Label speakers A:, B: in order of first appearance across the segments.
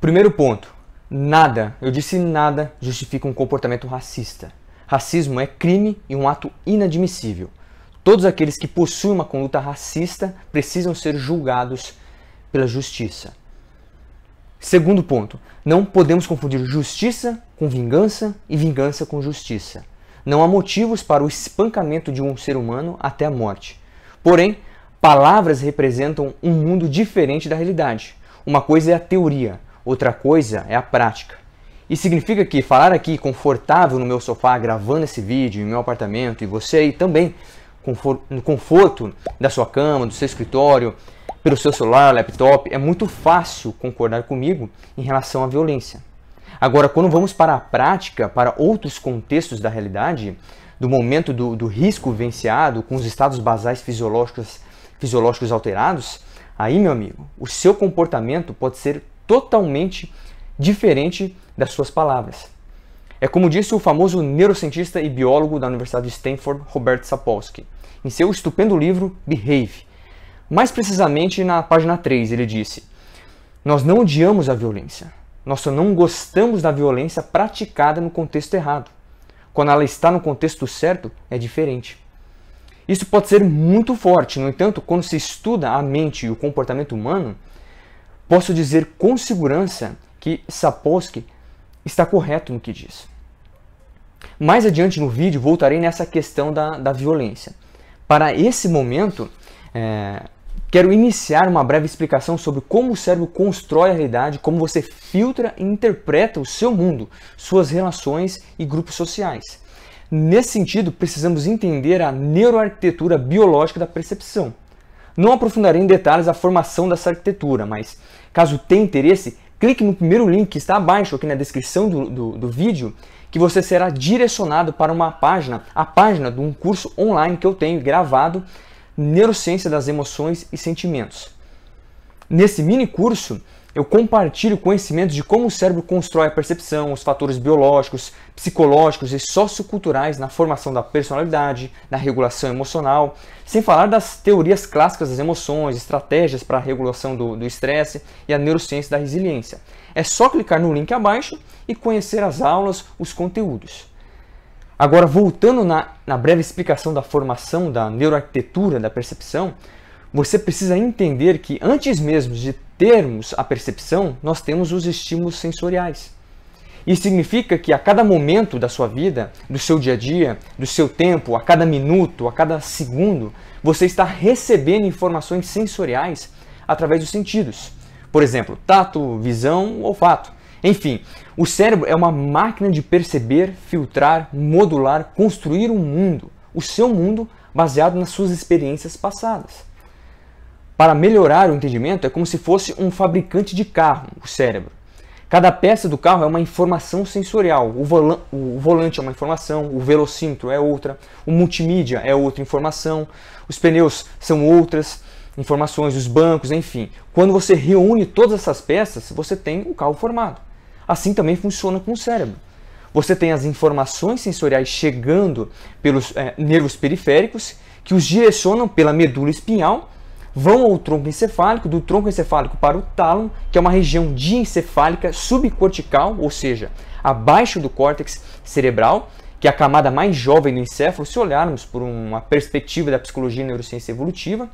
A: Primeiro ponto: nada, eu disse nada, justifica um comportamento racista. Racismo é crime e um ato inadmissível. Todos aqueles que possuem uma conduta racista precisam ser julgados pela justiça. Segundo ponto: não podemos confundir justiça com vingança e vingança com justiça. Não há motivos para o espancamento de um ser humano até a morte. Porém, palavras representam um mundo diferente da realidade. Uma coisa é a teoria, outra coisa é a prática. E significa que falar aqui confortável no meu sofá, gravando esse vídeo, em meu apartamento, e você aí também, no conforto da sua cama, do seu escritório, pelo seu celular, laptop, é muito fácil concordar comigo em relação à violência. Agora, quando vamos para a prática, para outros contextos da realidade, do momento do, do risco venciado, com os estados basais fisiológicos, fisiológicos alterados, aí, meu amigo, o seu comportamento pode ser totalmente diferente das suas palavras. É como disse o famoso neurocientista e biólogo da Universidade de Stanford, Robert Sapolsky, em seu estupendo livro Behave. Mais precisamente na página 3, ele disse: Nós não odiamos a violência, nós só não gostamos da violência praticada no contexto errado. Quando ela está no contexto certo, é diferente. Isso pode ser muito forte, no entanto, quando se estuda a mente e o comportamento humano, posso dizer com segurança que Sapolsky está correto no que diz. Mais adiante no vídeo voltarei nessa questão da, da violência. Para esse momento, é, quero iniciar uma breve explicação sobre como o cérebro constrói a realidade, como você filtra e interpreta o seu mundo, suas relações e grupos sociais. Nesse sentido, precisamos entender a neuroarquitetura biológica da percepção. Não aprofundarei em detalhes a formação dessa arquitetura, mas caso tenha interesse, clique no primeiro link que está abaixo aqui na descrição do, do, do, vídeo, que você será direcionado para uma página, a página de um curso online que eu tenho gravado, Neurociência das Emoções e Sentimentos. Nesse mini curso, eu compartilho conhecimentos de como o cérebro constrói a percepção, os fatores biológicos, psicológicos e socioculturais na formação da personalidade, na regulação emocional, sem falar das teorias clássicas das emoções, estratégias para a regulação do estresse e a neurociência da resiliência. É só clicar no link abaixo e conhecer as aulas, os conteúdos. Agora, voltando na, na breve explicação da formação da neuroarquitetura da percepção, você precisa entender que antes mesmo de termos a percepção, nós temos os estímulos sensoriais. Isso significa que a cada momento da sua vida, do seu dia a dia, do seu tempo, a cada minuto, a cada segundo, você está recebendo informações sensoriais através dos sentidos. Por exemplo, tato, visão, olfato. Enfim, o cérebro é uma máquina de perceber, filtrar, modular, construir um mundo, o seu mundo, baseado nas suas experiências passadas. Para melhorar o entendimento, é como se fosse um fabricante de carro, o cérebro. Cada peça do carro é uma informação sensorial. O, volan o volante é uma informação, o velocímetro é outra, o multimídia é outra informação, os pneus são outras informações, os bancos, enfim. Quando você reúne todas essas peças, você tem o carro formado. Assim também funciona com o cérebro. Você tem as informações sensoriais chegando pelos é, nervos periféricos, que os direcionam pela medula espinhal vão ao tronco encefálico, do tronco encefálico para o tálamo, que é uma região diencefálica subcortical, ou seja, abaixo do córtex cerebral, que é a camada mais jovem do encéfalo, se olharmos por uma perspectiva da psicologia e neurociência evolutiva,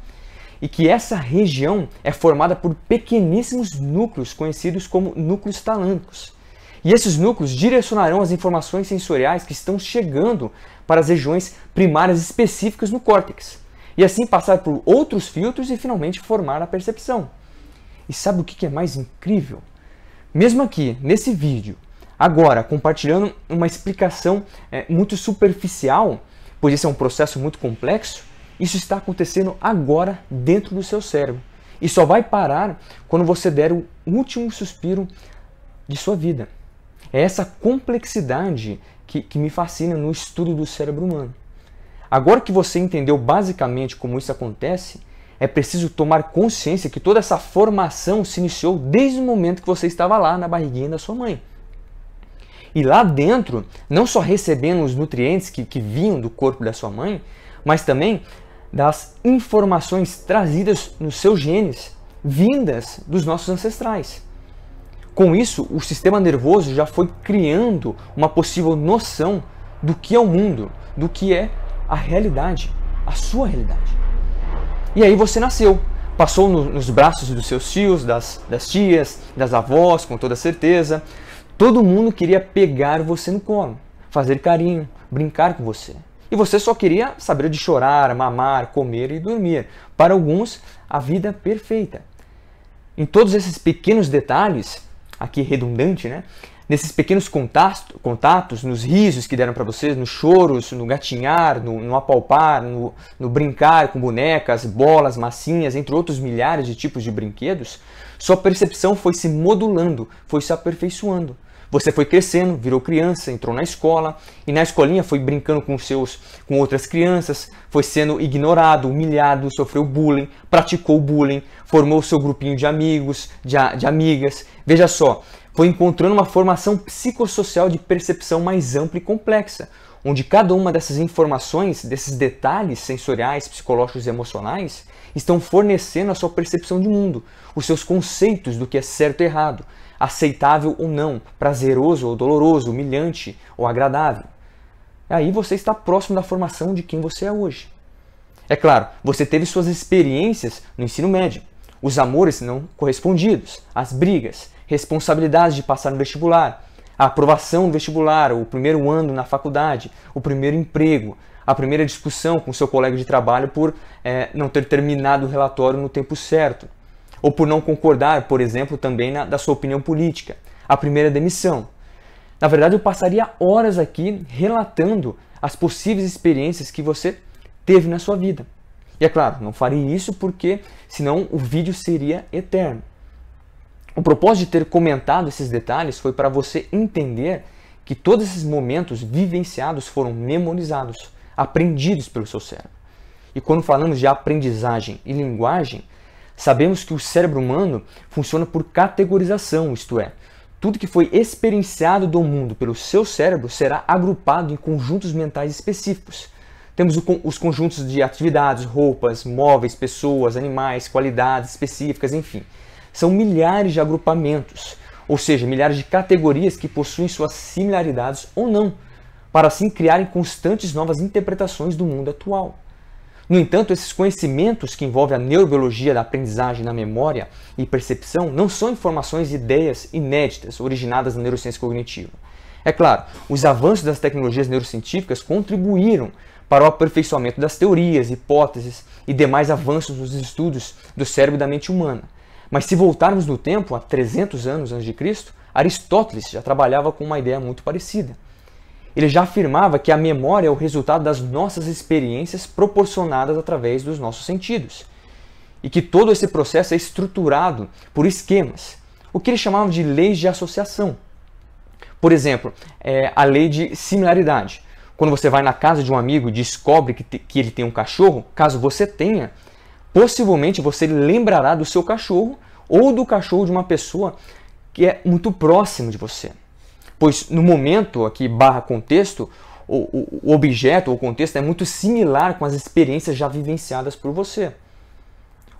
A: e que essa região é formada por pequeníssimos núcleos conhecidos como núcleos talâmicos. E esses núcleos direcionarão as informações sensoriais que estão chegando para as regiões primárias específicas no córtex e assim passar por outros filtros e finalmente formar a percepção. E sabe o que é mais incrível? Mesmo aqui, nesse vídeo, agora compartilhando uma explicação é, muito superficial, pois esse é um processo muito complexo, isso está acontecendo agora dentro do seu cérebro. E só vai parar quando você der o último suspiro de sua vida. É essa complexidade que, que me fascina no estudo do cérebro humano. Agora que você entendeu basicamente como isso acontece, é preciso tomar consciência que toda essa formação se iniciou desde o momento que você estava lá na barriguinha da sua mãe. E lá dentro, não só recebendo os nutrientes que, que vinham do corpo da sua mãe, mas também das informações trazidas nos seus genes, vindas dos nossos ancestrais. Com isso, o sistema nervoso já foi criando uma possível noção do que é o mundo, do que é a realidade, a sua realidade. E aí você nasceu, passou no, nos braços dos seus tios, das, das tias, das avós, com toda certeza. Todo mundo queria pegar você no colo, fazer carinho, brincar com você. E você só queria saber de chorar, mamar, comer e dormir. Para alguns, a vida é perfeita. Em todos esses pequenos detalhes, aqui redundante, né? nesses pequenos contato, contatos, nos risos que deram para vocês, nos choros, no gatinhar, no, no apalpar, no, no brincar com bonecas, bolas, massinhas, entre outros milhares de tipos de brinquedos, sua percepção foi se modulando, foi se aperfeiçoando. Você foi crescendo, virou criança, entrou na escola e na escolinha foi brincando com seus com outras crianças, foi sendo ignorado, humilhado, sofreu bullying, praticou bullying, formou seu grupinho de amigos, de, de amigas. Veja só, foi encontrando uma formação psicossocial de percepção mais ampla e complexa, onde cada uma dessas informações, desses detalhes sensoriais, psicológicos e emocionais, estão fornecendo a sua percepção de mundo, os seus conceitos do que é certo e errado, aceitável ou não, prazeroso ou doloroso, humilhante ou agradável. Aí você está próximo da formação de quem você é hoje. É claro, você teve suas experiências no ensino médio, os amores não correspondidos, as brigas, responsabilidades de passar no vestibular, a aprovação do vestibular, o primeiro ano na faculdade, o primeiro emprego, a primeira discussão com seu colega de trabalho por é, não ter terminado o relatório no tempo certo, ou por não concordar, por exemplo, também na, da sua opinião política, a primeira demissão. Na verdade, eu passaria horas aqui relatando as possíveis experiências que você teve na sua vida. E é claro, não faria isso porque senão o vídeo seria eterno. O propósito de ter comentado esses detalhes foi para você entender que todos esses momentos vivenciados foram memorizados, aprendidos pelo seu cérebro. E quando falamos de aprendizagem e linguagem, sabemos que o cérebro humano funciona por categorização, isto é, tudo que foi experienciado do mundo pelo seu cérebro será agrupado em conjuntos mentais específicos. Temos os conjuntos de atividades, roupas, móveis, pessoas, animais, qualidades específicas, enfim são milhares de agrupamentos, ou seja, milhares de categorias que possuem suas similaridades ou não, para assim criarem constantes novas interpretações do mundo atual. No entanto, esses conhecimentos que envolvem a neurobiologia da aprendizagem na memória e percepção não são informações e ideias inéditas originadas na neurociência cognitiva. É claro, os avanços das tecnologias neurocientíficas contribuíram para o aperfeiçoamento das teorias, hipóteses e demais avanços nos estudos do cérebro e da mente humana. Mas se voltarmos no tempo, há 300 anos antes de Cristo, Aristóteles já trabalhava com uma ideia muito parecida. Ele já afirmava que a memória é o resultado das nossas experiências proporcionadas através dos nossos sentidos. E que todo esse processo é estruturado por esquemas, o que ele chamava de leis de associação. Por exemplo, é a lei de similaridade. Quando você vai na casa de um amigo e descobre que, te, que ele tem um cachorro, caso você tenha, possivelmente você lembrará do seu cachorro ou do cachorro de uma pessoa que é muito próximo de você. Pois no momento aqui, barra contexto, o, o objeto ou contexto é muito similar com as experiências já vivenciadas por você.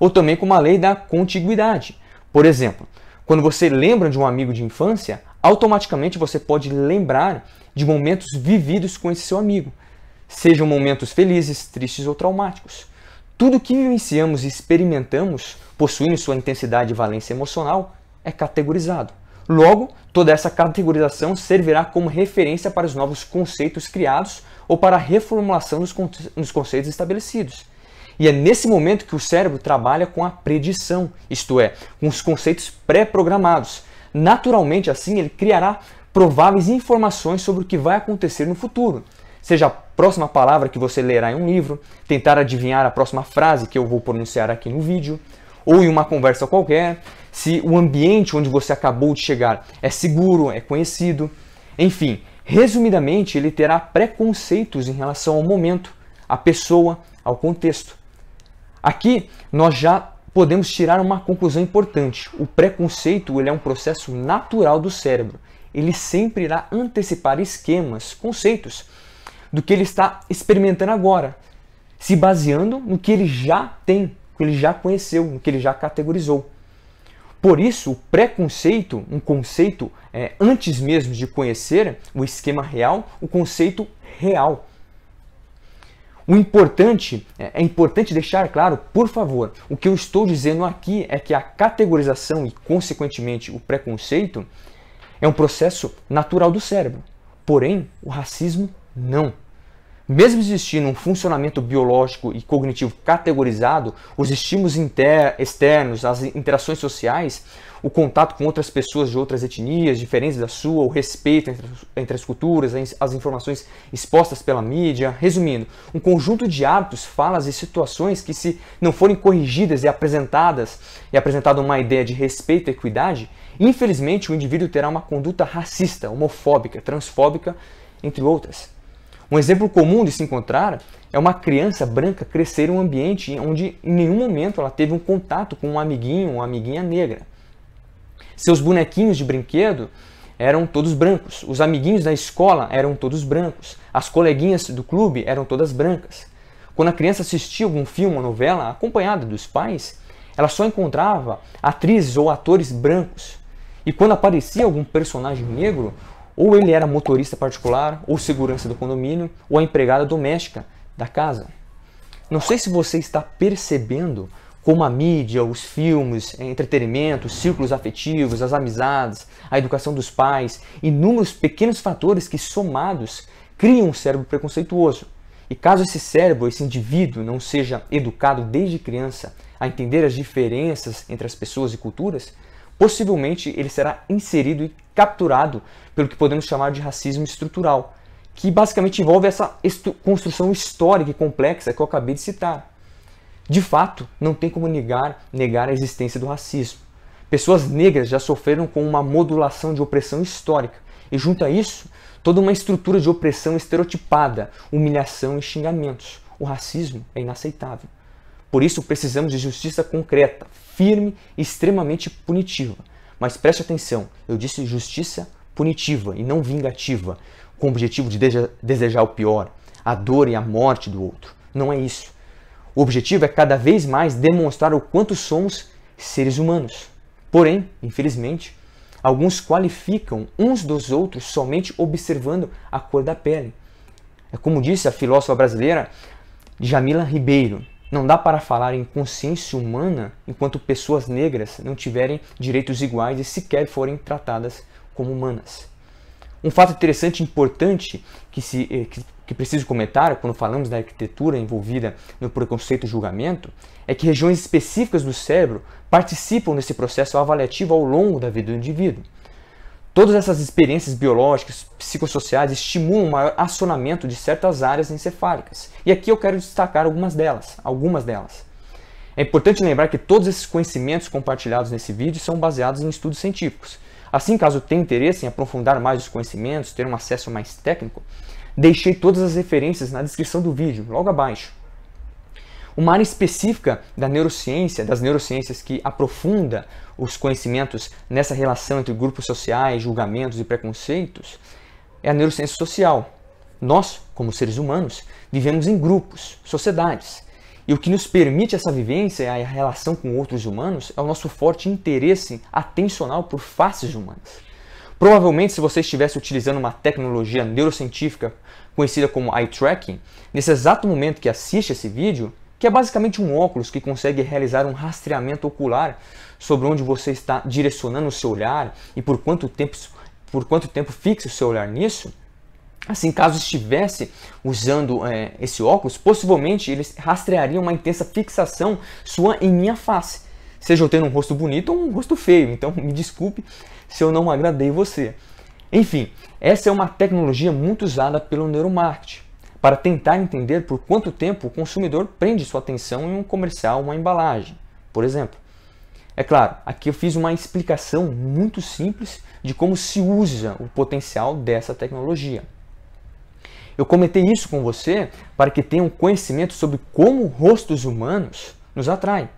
A: Ou também com uma lei da contiguidade. Por exemplo, quando você lembra de um amigo de infância, automaticamente você pode lembrar de momentos vividos com esse seu amigo, sejam momentos felizes, tristes ou traumáticos. Tudo que vivenciamos e experimentamos, possuindo sua intensidade e valência emocional, é categorizado. Logo, toda essa categorização servirá como referência para os novos conceitos criados ou para a reformulação dos, conce dos conceitos estabelecidos. E é nesse momento que o cérebro trabalha com a predição, isto é, com os conceitos pré-programados. Naturalmente, assim, ele criará prováveis informações sobre o que vai acontecer no futuro, seja próxima palavra que você lerá em um livro, tentar adivinhar a próxima frase que eu vou pronunciar aqui no vídeo, ou em uma conversa qualquer, se o ambiente onde você acabou de chegar é seguro, é conhecido. Enfim, resumidamente, ele terá preconceitos em relação ao momento, à pessoa, ao contexto. Aqui nós já podemos tirar uma conclusão importante. O preconceito ele é um processo natural do cérebro. Ele sempre irá antecipar esquemas, conceitos do que ele está experimentando agora, se baseando no que ele já tem, no que ele já conheceu, no que ele já categorizou. Por isso, o preconceito, um conceito é, antes mesmo de conhecer o esquema real, o conceito real. O importante é, é, importante deixar claro, por favor, o que eu estou dizendo aqui é que a categorização e, consequentemente, o preconceito é um processo natural do cérebro. Porém, o racismo não. Mesmo existindo um funcionamento biológico e cognitivo categorizado, os estímulos externos, as interações sociais, o contato com outras pessoas de outras etnias diferentes da sua, o respeito entre, entre as culturas, as informações expostas pela mídia. Resumindo, um conjunto de hábitos, falas e situações que, se não forem corrigidas e apresentadas e apresentada uma ideia de respeito e equidade, infelizmente o indivíduo terá uma conduta racista, homofóbica, transfóbica, entre outras. Um exemplo comum de se encontrar é uma criança branca crescer em um ambiente onde em nenhum momento ela teve um contato com um amiguinho ou uma amiguinha negra. Seus bonequinhos de brinquedo eram todos brancos, os amiguinhos da escola eram todos brancos, as coleguinhas do clube eram todas brancas. Quando a criança assistia algum filme ou novela acompanhada dos pais, ela só encontrava atrizes ou atores brancos. E quando aparecia algum personagem negro, ou ele era motorista particular, ou segurança do condomínio, ou a empregada doméstica da casa. Não sei se você está percebendo como a mídia, os filmes, entretenimento, círculos afetivos, as amizades, a educação dos pais, inúmeros pequenos fatores que, somados, criam um cérebro preconceituoso. E caso esse cérebro, esse indivíduo, não seja educado desde criança a entender as diferenças entre as pessoas e culturas, possivelmente ele será inserido e capturado pelo que podemos chamar de racismo estrutural, que basicamente envolve essa construção histórica e complexa que eu acabei de citar. De fato, não tem como negar, negar a existência do racismo. Pessoas negras já sofreram com uma modulação de opressão histórica, e junto a isso, toda uma estrutura de opressão estereotipada, humilhação e xingamentos. O racismo é inaceitável. Por isso, precisamos de justiça concreta, firme e extremamente punitiva. Mas preste atenção, eu disse justiça punitiva e não vingativa, com o objetivo de desejar o pior, a dor e a morte do outro. Não é isso. O objetivo é cada vez mais demonstrar o quanto somos seres humanos. Porém, infelizmente, alguns qualificam uns dos outros somente observando a cor da pele. É como disse a filósofa brasileira Jamila Ribeiro, não dá para falar em consciência humana enquanto pessoas negras não tiverem direitos iguais e sequer forem tratadas como humanas. Um fato interessante e importante que, se, eh, que, que preciso comentar quando falamos da arquitetura envolvida no preconceito e julgamento é que regiões específicas do cérebro participam desse processo avaliativo ao longo da vida do indivíduo. Todas essas experiências biológicas, psicossociais estimulam o maior acionamento de certas áreas encefálicas. E aqui eu quero destacar algumas delas, algumas delas. É importante lembrar que todos esses conhecimentos compartilhados nesse vídeo são baseados em estudos científicos. Assim, caso tenha interesse em aprofundar mais os conhecimentos, ter um acesso mais técnico, deixei todas as referências na descrição do vídeo, logo abaixo. Uma área específica da neurociência, das neurociências que aprofunda os conhecimentos nessa relação entre grupos sociais, julgamentos e preconceitos é a neurociência social. Nós, como seres humanos, vivemos em grupos, sociedades. E o que nos permite essa vivência, a relação com outros humanos, é o nosso forte interesse atencional por faces humanas. Provavelmente, se você estivesse utilizando uma tecnologia neurocientífica conhecida como eye tracking, nesse exato momento que assiste esse vídeo, que é basicamente um óculos que consegue realizar um rastreamento ocular sobre onde você está direcionando o seu olhar e por quanto tempo, por quanto tempo fixa o seu olhar nisso. Assim, caso estivesse usando é, esse óculos, possivelmente eles rastreariam uma intensa fixação sua em minha face, seja eu tendo um rosto bonito ou um rosto feio. Então, me desculpe se eu não agradei você. Enfim, essa é uma tecnologia muito usada pelo neuromarketing para tentar entender por quanto tempo o consumidor prende sua atenção em um comercial uma embalagem, por exemplo. É claro, aqui eu fiz uma explicação muito simples de como se usa o potencial dessa tecnologia. Eu comentei isso com você para que tenha um conhecimento sobre como rostos humanos nos atraem,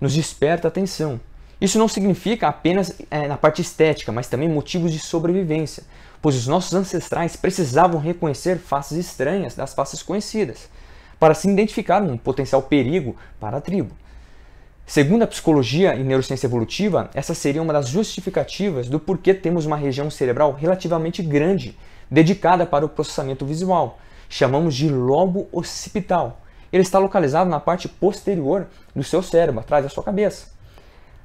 A: nos desperta atenção. Isso não significa apenas é, na parte estética, mas também motivos de sobrevivência, pois os nossos ancestrais precisavam reconhecer faces estranhas das faces conhecidas, para se identificar um potencial perigo para a tribo. Segundo a psicologia e neurociência evolutiva, essa seria uma das justificativas do porquê temos uma região cerebral relativamente grande, dedicada para o processamento visual. Chamamos de lobo occipital. Ele está localizado na parte posterior do seu cérebro, atrás da sua cabeça.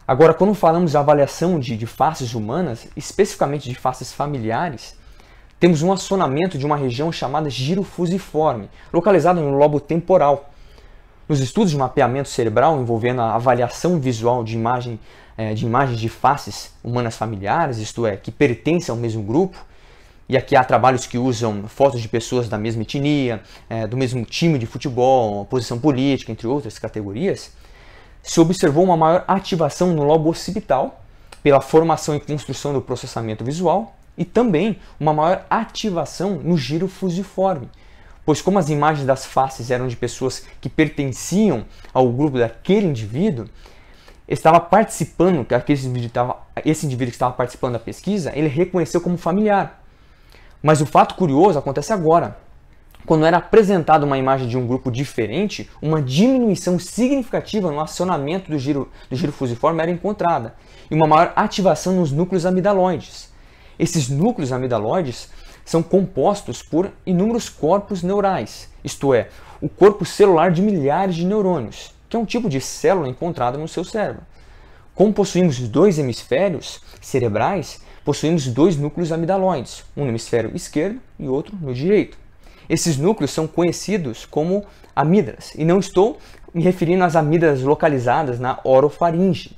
A: Agora, quando falamos de avaliação de, de faces humanas, especificamente de faces familiares, temos um acionamento de uma região chamada giro fusiforme, localizada no lobo temporal. Nos estudos de mapeamento cerebral envolvendo a avaliação visual de, imagem, é, de imagens de faces humanas familiares, isto é, que pertencem ao mesmo grupo, e aqui há trabalhos que usam fotos de pessoas da mesma etnia, é, do mesmo time de futebol, posição política, entre outras categorias, se observou uma maior ativação no lobo occipital pela formação e construção do processamento visual e também uma maior ativação no giro fusiforme, pois como as imagens das faces eram de pessoas que pertenciam ao grupo daquele indivíduo, estava participando, aquele indivíduo estava, esse indivíduo que estava participando da pesquisa, ele reconheceu como familiar. Mas o fato curioso acontece agora quando era apresentada uma imagem de um grupo diferente, uma diminuição significativa no acionamento do giro, do giro fusiforme era encontrada e uma maior ativação nos núcleos amidaloides. Esses núcleos amidaloides são compostos por inúmeros corpos neurais, isto é, o corpo celular de milhares de neurônios, que é um tipo de célula encontrada no seu cérebro. Como possuímos dois hemisférios cerebrais, possuímos dois núcleos amidaloides, um no hemisfério esquerdo e outro no direito. Esses núcleos são conhecidos como amígdalas, e não estou me referindo às amígdalas localizadas na orofaringe,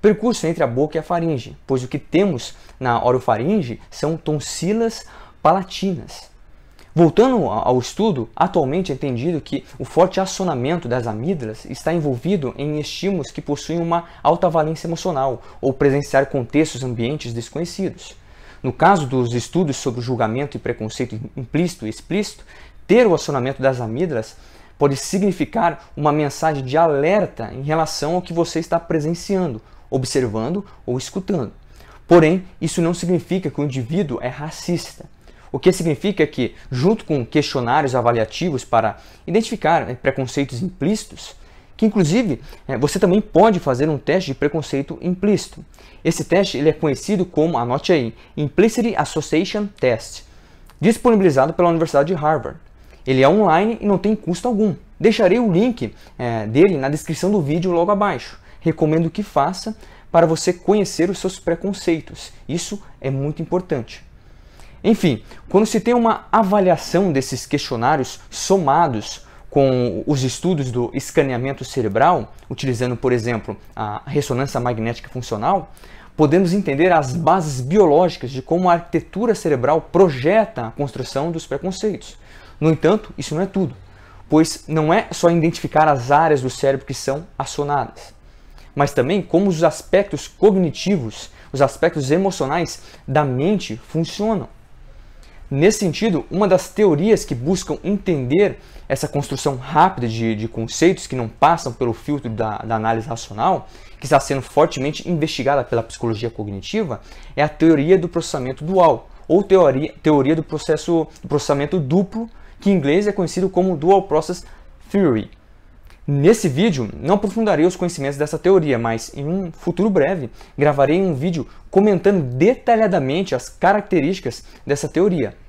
A: percurso entre a boca e a faringe, pois o que temos na orofaringe são tonsilas palatinas. Voltando ao estudo, atualmente é entendido que o forte acionamento das amígdalas está envolvido em estímulos que possuem uma alta valência emocional ou presenciar contextos ambientes desconhecidos. No caso dos estudos sobre julgamento e preconceito implícito e explícito, ter o acionamento das amígdalas pode significar uma mensagem de alerta em relação ao que você está presenciando, observando ou escutando. Porém, isso não significa que o indivíduo é racista. O que significa que, junto com questionários avaliativos para identificar né, preconceitos implícitos, que inclusive é, você também pode fazer um teste de preconceito implícito. Esse teste ele é conhecido como, anote aí, Implicit Association Test, disponibilizado pela Universidade de Harvard. Ele é online e não tem custo algum. Deixarei o link é, dele na descrição do vídeo logo abaixo. Recomendo que faça para você conhecer os seus preconceitos. Isso é muito importante. Enfim, quando se tem uma avaliação desses questionários somados com os estudos do escaneamento cerebral, utilizando, por exemplo, a ressonância magnética funcional, podemos entender as bases biológicas de como a arquitetura cerebral projeta a construção dos preconceitos. No entanto, isso não é tudo, pois não é só identificar as áreas do cérebro que são acionadas, mas também como os aspectos cognitivos, os aspectos emocionais da mente funcionam. Nesse sentido, uma das teorias que buscam entender essa construção rápida de, de conceitos que não passam pelo filtro da, da análise racional, que está sendo fortemente investigada pela psicologia cognitiva, é a teoria do processamento dual, ou teoria, teoria do, processo, do processamento duplo, que em inglês é conhecido como Dual Process Theory. Nesse vídeo, não aprofundarei os conhecimentos dessa teoria, mas em um futuro breve gravarei um vídeo comentando detalhadamente as características dessa teoria.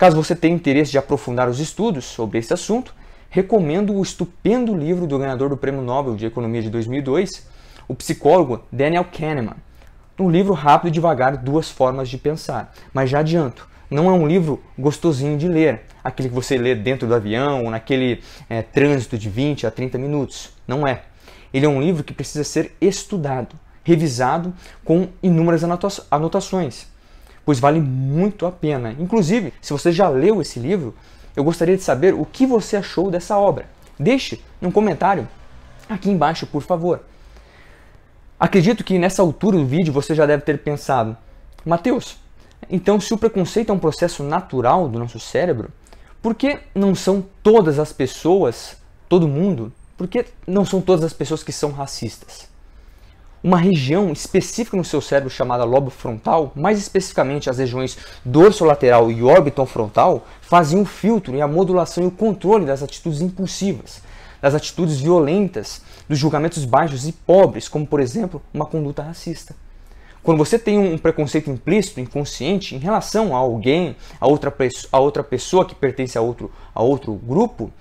A: Caso você tenha interesse de aprofundar os estudos sobre esse assunto, recomendo o estupendo livro do ganhador do Prêmio Nobel de Economia de 2002, o psicólogo Daniel Kahneman. Um livro rápido e devagar, duas formas de pensar. Mas já adianto, não é um livro gostosinho de ler, aquele que você lê dentro do avião ou naquele é, trânsito de 20 a 30 minutos. Não é. Ele é um livro que precisa ser estudado, revisado com inúmeras anotações pois vale muito a pena. Inclusive, se você já leu esse livro, eu gostaria de saber o que você achou dessa obra. Deixe num comentário aqui embaixo, por favor. Acredito que nessa altura do vídeo você já deve ter pensado, Mateus, então se o preconceito é um processo natural do nosso cérebro, por que não são todas as pessoas, todo mundo, por que não são todas as pessoas que são racistas? uma região específica no seu cérebro chamada lobo frontal, mais especificamente as regiões dorsolateral e frontal, faziam o filtro e a modulação e o controle das atitudes impulsivas, das atitudes violentas, dos julgamentos baixos e pobres, como por exemplo uma conduta racista. Quando você tem um preconceito implícito, inconsciente, em relação a alguém, a outra, a outra pessoa que pertence a outro, a outro grupo,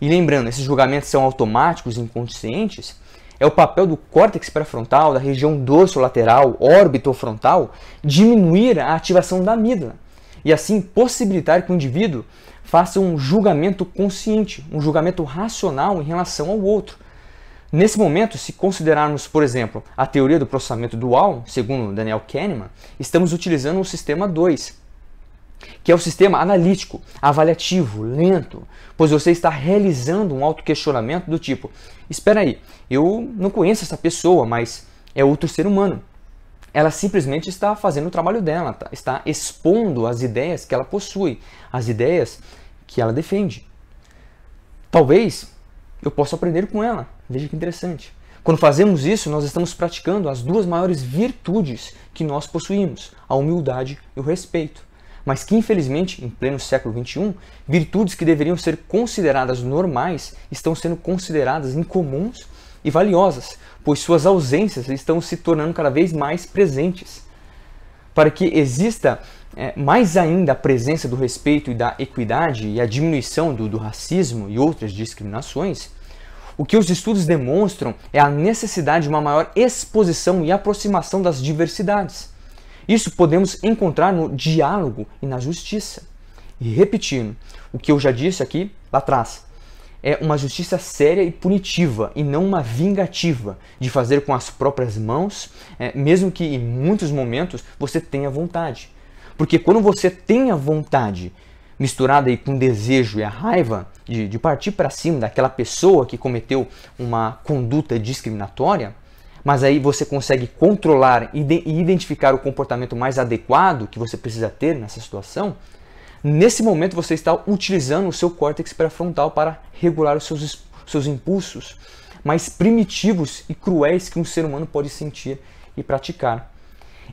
A: e lembrando, esses julgamentos são automáticos, inconscientes, é o papel do córtex pré-frontal, da região dorsolateral, órbito-frontal, diminuir a ativação da amígdala e assim possibilitar que o indivíduo faça um julgamento consciente, um julgamento racional em relação ao outro. Nesse momento, se considerarmos, por exemplo, a teoria do processamento dual, segundo Daniel Kahneman, estamos utilizando o sistema 2, que é o sistema analítico, avaliativo, lento, pois você está realizando um autoquestionamento do tipo: espera aí, eu não conheço essa pessoa, mas é outro ser humano. Ela simplesmente está fazendo o trabalho dela, tá, está expondo as ideias que ela possui, as ideias que ela defende. Talvez eu possa aprender com ela. Veja que interessante. Quando fazemos isso, nós estamos praticando as duas maiores virtudes que nós possuímos: a humildade e o respeito mas que infelizmente, em pleno século XXI, virtudes que deveriam ser consideradas normais estão sendo consideradas incomuns e valiosas, pois suas ausências estão se tornando cada vez mais presentes. Para que exista é, mais ainda a presença do respeito e da equidade e a diminuição do, do racismo e outras discriminações, o que os estudos demonstram é a necessidade de uma maior exposição e aproximação das diversidades isso podemos encontrar no diálogo e na justiça. E repetindo o que eu já disse aqui lá atrás, é uma justiça séria e punitiva e não uma vingativa de fazer com as próprias mãos, é, mesmo que em muitos momentos você tenha vontade. Porque quando você tem a vontade misturada aí com o desejo e a raiva de, de partir para cima daquela pessoa que cometeu uma conduta discriminatória, mas aí você consegue controlar e identificar o comportamento mais adequado que você precisa ter nessa situação, nesse momento você está utilizando o seu córtex pré-frontal para regular os seus, seus impulsos mais primitivos e cruéis que um ser humano pode sentir e praticar.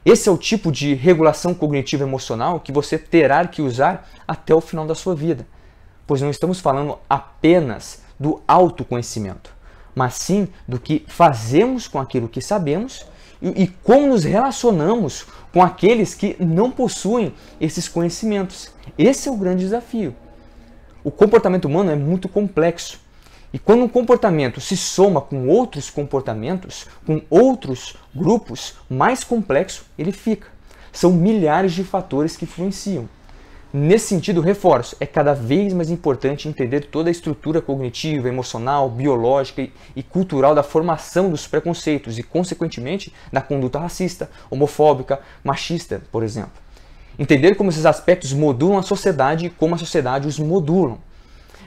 A: Esse é o tipo de regulação cognitiva emocional que você terá que usar até o final da sua vida, pois não estamos falando apenas do autoconhecimento mas sim do que fazemos com aquilo que sabemos e, e como nos relacionamos com aqueles que não possuem esses conhecimentos. Esse é o grande desafio. O comportamento humano é muito complexo. E quando um comportamento se soma com outros comportamentos, com outros grupos mais complexo, ele fica. São milhares de fatores que influenciam. Nesse sentido, reforço, é cada vez mais importante entender toda a estrutura cognitiva, emocional, biológica e cultural da formação dos preconceitos e, consequentemente, da conduta racista, homofóbica, machista, por exemplo. Entender como esses aspectos modulam a sociedade e como a sociedade os modulam.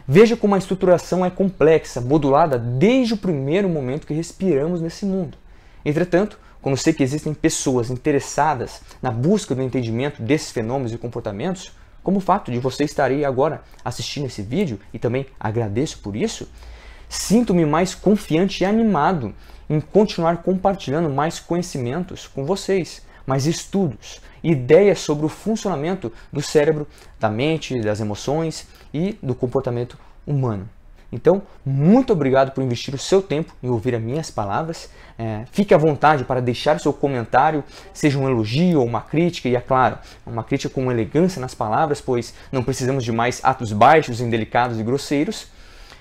A: Veja como a estruturação é complexa, modulada desde o primeiro momento que respiramos nesse mundo. Entretanto, quando sei que existem pessoas interessadas na busca do entendimento desses fenômenos e comportamentos, como o fato de você estar aí agora assistindo esse vídeo e também agradeço por isso, sinto-me mais confiante e animado em continuar compartilhando mais conhecimentos com vocês, mais estudos, ideias sobre o funcionamento do cérebro, da mente, das emoções e do comportamento humano. Então, muito obrigado por investir o seu tempo em ouvir as minhas palavras. É, fique à vontade para deixar seu comentário, seja um elogio ou uma crítica, e é claro, uma crítica com elegância nas palavras, pois não precisamos de mais atos baixos, indelicados e grosseiros.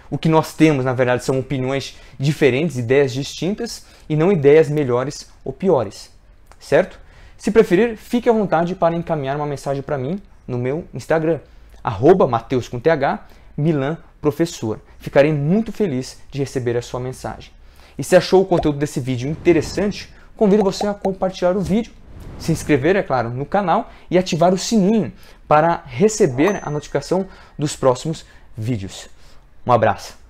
A: O que nós temos, na verdade, são opiniões diferentes, ideias distintas e não ideias melhores ou piores, certo? Se preferir, fique à vontade para encaminhar uma mensagem para mim no meu Instagram, arroba Mateus com TH, Milan Professor. Ficarei muito feliz de receber a sua mensagem. E se achou o conteúdo desse vídeo interessante, convido você a compartilhar o vídeo, se inscrever, é claro, no canal e ativar o sininho para receber a notificação dos próximos vídeos. Um abraço!